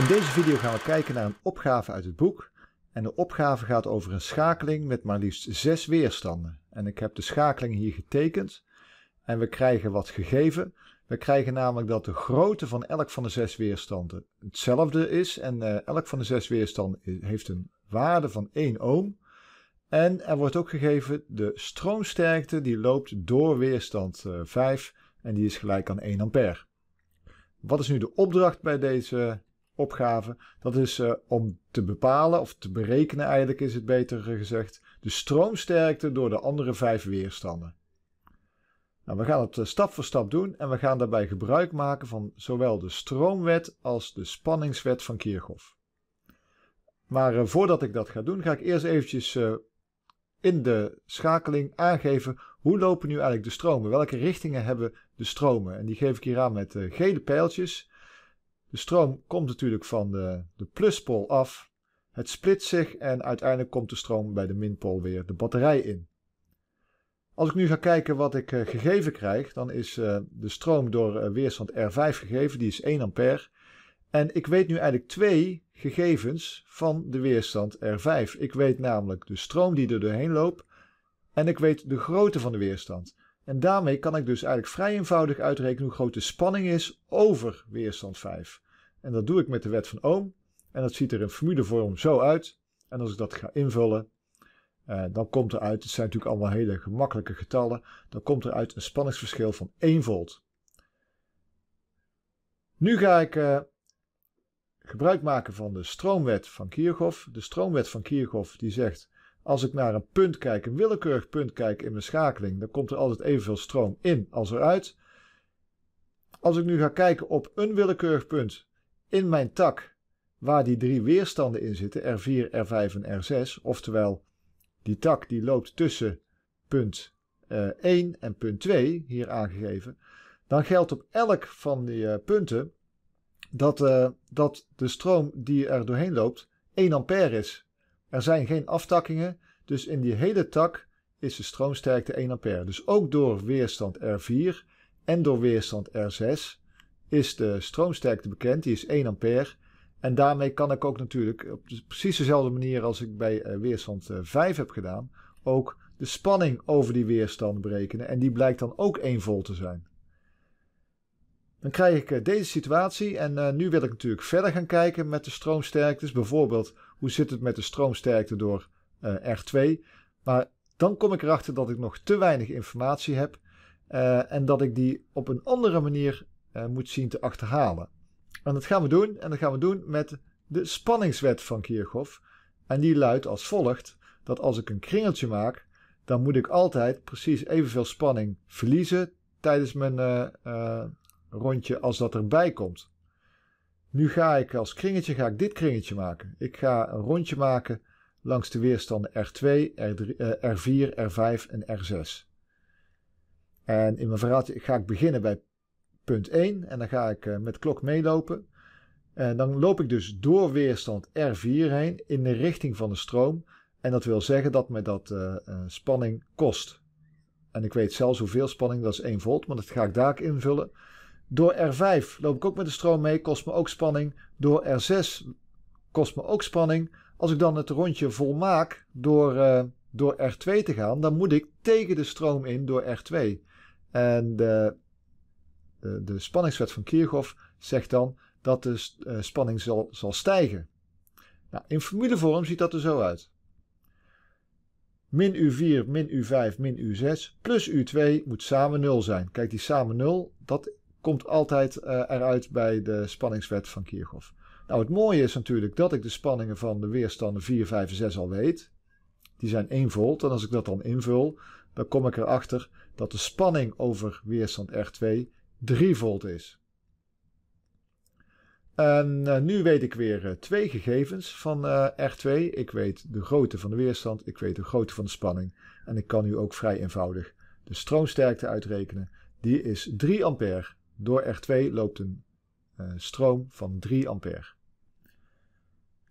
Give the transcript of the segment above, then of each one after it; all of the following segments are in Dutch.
In deze video gaan we kijken naar een opgave uit het boek. En de opgave gaat over een schakeling met maar liefst zes weerstanden. En ik heb de schakeling hier getekend. En we krijgen wat gegeven. We krijgen namelijk dat de grootte van elk van de zes weerstanden hetzelfde is. En eh, elk van de zes weerstanden heeft een waarde van 1 ohm. En er wordt ook gegeven de stroomsterkte die loopt door weerstand 5 eh, en die is gelijk aan 1 ampère. Wat is nu de opdracht bij deze opgave. Dat is eh, om te bepalen, of te berekenen eigenlijk is het beter gezegd, de stroomsterkte door de andere vijf weerstanden. Nou, we gaan het eh, stap voor stap doen en we gaan daarbij gebruik maken van zowel de stroomwet als de spanningswet van Kirchhoff. Maar eh, voordat ik dat ga doen, ga ik eerst eventjes in de schakeling aangeven hoe lopen nu eigenlijk de stromen. Welke richtingen hebben de stromen? En die geef ik hier aan met gele pijltjes. De stroom komt natuurlijk van de, de pluspool af. Het splitst zich en uiteindelijk komt de stroom bij de minpool weer de batterij in. Als ik nu ga kijken wat ik eh, gegeven krijg, dan is eh, de stroom door eh, weerstand R5 gegeven, die is 1 ampère. En ik weet nu eigenlijk twee gegevens van de weerstand R5. Ik weet namelijk de stroom die er doorheen loopt en ik weet de grootte van de weerstand. En daarmee kan ik dus eigenlijk vrij eenvoudig uitrekenen hoe groot de spanning is over weerstand 5. En dat doe ik met de wet van Ohm. En dat ziet er in formulevorm zo uit. En als ik dat ga invullen, eh, dan komt er uit, het zijn natuurlijk allemaal hele gemakkelijke getallen, dan komt er uit een spanningsverschil van 1 volt. Nu ga ik eh, gebruik maken van de stroomwet van Kirchhoff. De stroomwet van Kirchhoff die zegt als ik naar een punt kijk, een willekeurig punt kijk in mijn schakeling, dan komt er altijd evenveel stroom in als eruit. Als ik nu ga kijken op een willekeurig punt in mijn tak, waar die drie weerstanden in zitten, R4, R5 en R6, oftewel die tak die loopt tussen punt uh, eh, 1 en punt 2, hier aangegeven, dan geldt op elk van die eh, punten dat, eh, dat de stroom die er doorheen loopt 1 ampère is. Er zijn geen aftakkingen, dus in die hele tak is de stroomsterkte 1 ampère. Dus ook door weerstand R4 en door weerstand R6 is de stroomsterkte bekend. Die is 1 ampère. En daarmee kan ik ook natuurlijk op precies dezelfde manier als ik bij eh, weerstand 5 eh, heb gedaan, ook de spanning over die weerstand berekenen. En die blijkt dan ook 1 volt te zijn. Dan krijg ik eh, deze situatie en eh, nu wil ik natuurlijk verder gaan kijken met de stroomsterktes. Bijvoorbeeld, hoe zit het met de stroomsterkte door eh, R2? Maar dan kom ik erachter dat ik nog te weinig informatie heb en dat ik die op een andere manier moet zien te achterhalen. En dat gaan we doen en dat gaan we doen met de spanningswet van Kirchhoff. En die luidt als volgt, dat als ik een kringeltje maak, dan moet ik altijd precies evenveel spanning verliezen tijdens mijn rondje als dat erbij komt. Nu ga ik als kringetje ga ik dit kringetje maken. Ik ga een rondje maken langs de weerstanden R2, R3, R4, R5 en R6. En in mijn verhaaltje ga ik beginnen bij punt 1 en dan ga ik eh, met klok meelopen. En dan loop ik dus door weerstand R4 heen in de richting van de stroom. En dat wil zeggen dat me dat eh, eh, spanning kost. En ik weet zelfs hoeveel spanning, dat is 1 volt, maar dat ga ik daar invullen. Door R5 loop ik ook met de stroom mee, kost me ook spanning. Door R6 kost me ook spanning. Als ik dan het rondje volmaak door, uh, door R2 te gaan, dan moet ik tegen de stroom in door R2. En de, de, de spanningswet van Kirchhoff zegt dan dat de uh, spanning zal, zal stijgen. Nou, in formulevorm ziet dat er zo uit. Min U4, min U5, min U6 plus U2 moet samen 0 zijn. Kijk, die samen 0, dat is komt altijd eh, eruit bij de spanningswet van Kirchhoff. Nou, het mooie is natuurlijk dat ik de spanningen van de weerstanden 4, 5 en 6 al weet. Die zijn 1 volt. En als ik dat dan invul, dan kom ik erachter dat de spanning over weerstand R2 3 volt is. En eh, nu weet ik weer eh, twee gegevens van R2. Ik weet de grootte van de weerstand, ik weet de grootte van de spanning. En ik kan nu ook vrij eenvoudig de stroomsterkte uitrekenen. Die is 3 ampère. Door R2 loopt een eh, stroom van 3 ampère.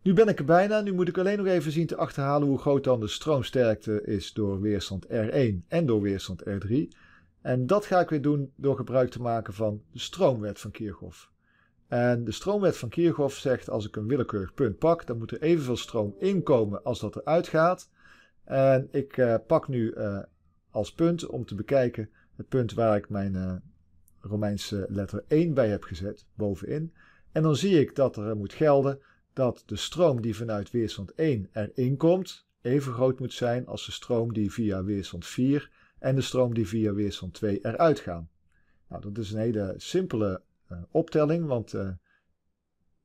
Nu ben ik er bijna, nu moet ik alleen nog even zien te achterhalen hoe groot dan de stroomsterkte is door weerstand R1 en door weerstand R3. En dat ga ik weer doen door gebruik te maken van de stroomwet van Kirchhoff. En de stroomwet van Kirchhoff zegt als ik een willekeurig punt pak, dan moet er evenveel stroom inkomen als dat eruit gaat. En ik eh, pak nu eh, als punt om te bekijken het punt waar ik mijn Romeinse letter 1 bij heb gezet, bovenin. En dan zie ik dat er moet gelden dat de stroom die vanuit weerstand 1 erin komt, even groot moet zijn als de stroom die via weerstand 4 en de stroom die via weerstand 2 eruit gaan. Nou, dat is een hele simpele uh, optelling, want uh,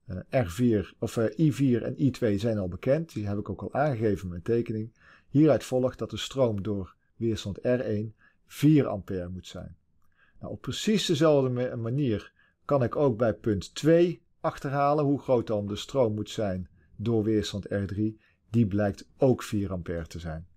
eh, eh, R4, of, uh, I4 en I2 zijn al bekend. Die heb ik ook al aangegeven in mijn tekening. Hieruit volgt dat de stroom door weerstand R1 4 ampère moet zijn. Nou, op precies dezelfde manier kan ik ook bij punt 2 achterhalen hoe groot dan de stroom moet zijn door weerstand R3. Die blijkt ook 4 ampère te zijn.